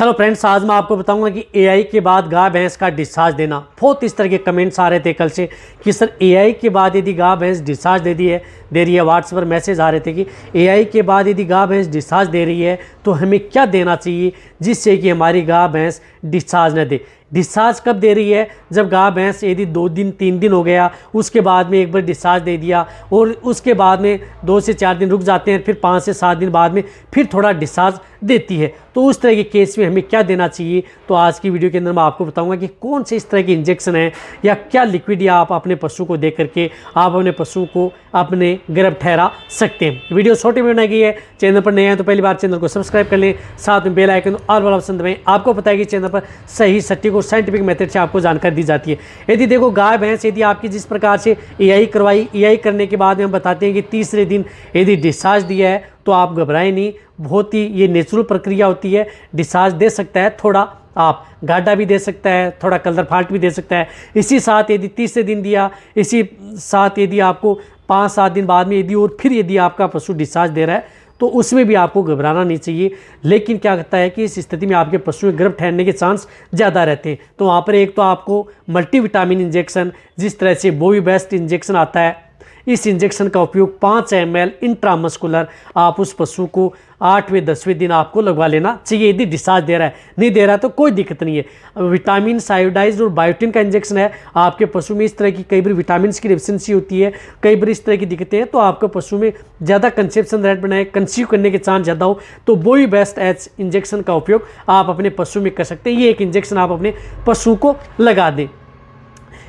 hello friends आज मैं आपको बताऊंगा कि एआई के बाद गाय भैंस का डिस्चार्ज देना बहुत इस तरह के कमेंट्स आ रहे थे कल से कि सर एआई के बाद यदि गाय भैंस डिस्चार्ज दे दी है दे रही है व्हाट्सएप पर मैसेज आ रहे थे कि एआई के बाद यदि गाय भैंस डिस्चार्ज दे रही है तो हमें क्या देना चाहिए जिससे कि हमारी गाय भैंस डिस्चार्ज न दे डिस्चार्ज कब दे रही है जब गाय भैंस यदि दो दिन तीन दिन हो गया उसके बाद में एक बार डिस्चार्ज दे दिया और उसके बाद में दो से चार दिन रुक जाते हैं फिर पाँच से सात दिन बाद में फिर थोड़ा डिस्चार्ज देती है तो उस तरह के केस में हमें क्या देना चाहिए तो आज की वीडियो के अंदर मैं आपको बताऊँगा कि कौन से इस तरह के इंजेक्शन हैं या क्या लिक्विड या आप अपने पशु को दे करके आप अपने पशु को अपने गर्भ ठहरा सकते हैं वीडियो छोटे में बनाई गई है चैनल पर नए हैं तो पहली बार चैनल को सब्सक्राइब सब्सक्राइब कर लें साथ में बेल आइकन और वाला ऑप्शन दबाएं आपको पता है कि चैनल पर सही सटीक और साइंटिफिक मेथड से आपको जानकारी दी जाती है यदि देखो गाय भैंस यदि आपकी जिस प्रकार से ए करवाई ए करने के बाद हम बताते हैं कि तीसरे दिन यदि डिस्चार्ज दिया है तो आप घबराएं नहीं बहुत ही ये नेचुरल प्रक्रिया होती है डिस्चार्ज दे सकता है थोड़ा आप घाटा भी दे सकता है थोड़ा कलर फाल्ट भी दे सकता है इसी साथ यदि तीसरे दिन दिया इसी साथ यदि आपको पाँच सात दिन बाद में यदि और फिर यदि आपका पशु डिस्चार्ज दे रहा है तो उसमें भी आपको घबराना नहीं चाहिए लेकिन क्या कहता है कि इस स्थिति में आपके पशु में गर्भ ठहरने के चांस ज़्यादा रहते हैं तो वहाँ पर एक तो आपको मल्टीविटामिन इंजेक्शन जिस तरह से बोवी बेस्ट इंजेक्शन आता है इस इंजेक्शन का उपयोग पाँच एम एल इंट्रामस्कुलर आप उस पशु को आठवें दसवें दिन आपको लगवा लेना चाहिए यदि डिस्चार्ज दे रहा है नहीं दे रहा है तो कोई दिक्कत नहीं है विटामिन साइडाइज और बायोटिन का इंजेक्शन है आपके पशु में इस तरह की कई बार विटामिन की डिफिशेंसी होती है कई बार इस तरह की दिक्कतें हैं तो आपके पशु में ज़्यादा कंसेप्शन रेट बनाए कंसीव करने के चांस ज़्यादा हो तो वो ही बेस्ट एच इंजेक्शन का उपयोग आप अपने पशु में कर सकते हैं ये एक इंजेक्शन आप अपने पशु को लगा दें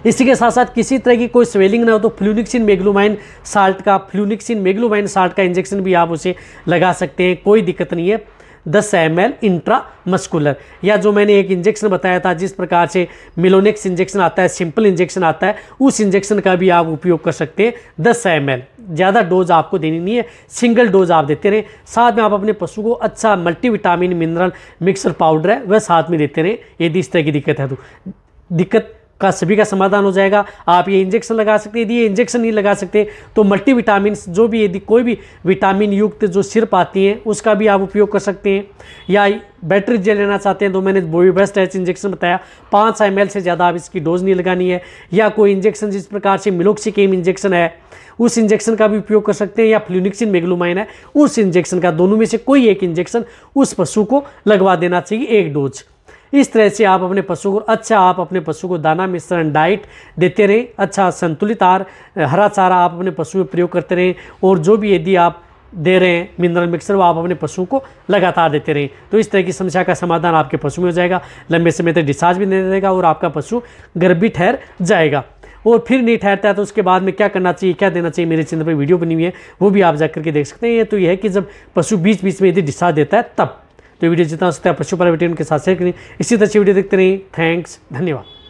इसी के साथ साथ किसी तरह की कोई स्वेलिंग ना हो तो फ्लूनिक्सिन मेग्लोमाइन साल्ट का फ्लूनिक्सिन मेग्लोमाइन साल्ट का इंजेक्शन भी आप उसे लगा सकते हैं कोई दिक्कत नहीं है दस एम एल इंट्रा मस्कुलर या जो मैंने एक इंजेक्शन बताया था जिस प्रकार से मिलोनेक्स इंजेक्शन आता है सिंपल इंजेक्शन आता है उस इंजेक्शन का भी आप उपयोग कर सकते हैं दस एम एल ज़्यादा डोज आपको देनी नहीं है सिंगल डोज आप देते रहें साथ में आप अपने पशु को अच्छा मल्टीविटामिन मिनरल मिक्सर पाउडर है वह साथ में देते रहें यदि इस तरह की दिक्कत है तो दिक्कत का सभी का समाधान हो जाएगा आप ये इंजेक्शन लगा सकते हैं यदि ये इंजेक्शन नहीं लगा सकते तो मल्टी विटामिन जो भी यदि कोई भी विटामिन युक्त जो सिर्फ आती हैं उसका भी आप उपयोग कर सकते हैं या बैटरी जेल लेना चाहते हैं तो मैंने भी बेस्ट एच इंजेक्शन बताया पाँच एम से ज़्यादा आप इसकी डोज नहीं लगानी है या कोई इंजेक्शन जिस प्रकार से मिलोक्सिकेम इंजेक्शन है उस इंजेक्शन का भी उपयोग कर सकते हैं या फ्लूनिक्सिन मेग्लोमाइन है उस इंजेक्शन का दोनों में से कोई एक इंजेक्शन उस पशु को लगवा देना चाहिए एक डोज इस तरह से आप अपने पशु को अच्छा आप अपने पशु को दाना मिश्रण डाइट देते रहें अच्छा संतुलित आहार हरा चारा आप अपने पशु में प्रयोग करते रहें और जो भी यदि आप दे रहे हैं मिनरल मिक्सर वो आप अपने पशुओं को लगातार देते रहें तो इस तरह की समस्या का समाधान आपके पशु में हो जाएगा लंबे समय तक डिस्चार्ज भी नहीं देगा और आपका पशु गर्भी ठहर जाएगा और फिर नहीं ठहरता है तो उसके बाद में क्या करना चाहिए क्या देना चाहिए मेरे चैनल पर वीडियो बनी हुई है वो भी आप जाकर के देख सकते हैं तो यह है कि जब पशु बीच बीच में यदि डिस्चार्ज देता है तब तो वीडियो जितना हो सकता है पशुपालन पर के उनके साथ शेयर करें इसी तरह से वीडियो देखते रहिए थैंक्स धन्यवाद